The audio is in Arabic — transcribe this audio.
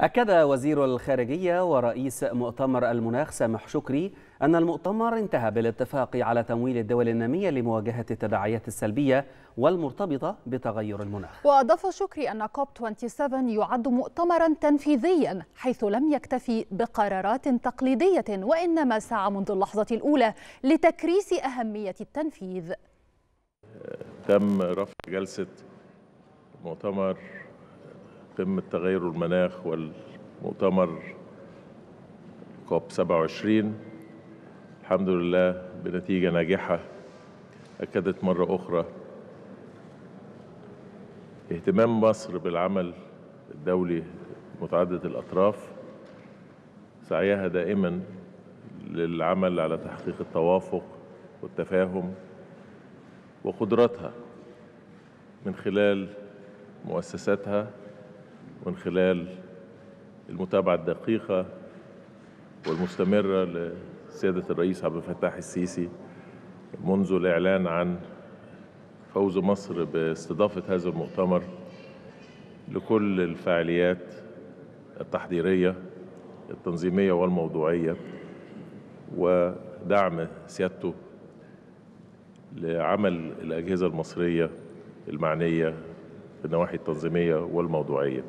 أكد وزير الخارجية ورئيس مؤتمر المناخ سامح شكري أن المؤتمر انتهى بالاتفاق على تمويل الدول النامية لمواجهة التداعيات السلبية والمرتبطة بتغير المناخ وأضاف شكري أن كوب 27 يعد مؤتمرا تنفيذيا حيث لم يكتفي بقرارات تقليدية وإنما سعى منذ اللحظة الأولى لتكريس أهمية التنفيذ تم رفع جلسة مؤتمر قمة تغير المناخ والمؤتمر كوب 27 الحمد لله بنتيجة ناجحة أكدت مرة أخرى اهتمام مصر بالعمل الدولي متعدد الأطراف سعيها دائما للعمل على تحقيق التوافق والتفاهم وقدراتها من خلال مؤسساتها من خلال المتابعة الدقيقة والمستمرة لسيادة الرئيس عبد الفتاح السيسي منذ الإعلان عن فوز مصر باستضافة هذا المؤتمر لكل الفعاليات التحضيرية التنظيمية والموضوعية ودعم سيادته لعمل الأجهزة المصرية المعنية في النواحي التنظيمية والموضوعية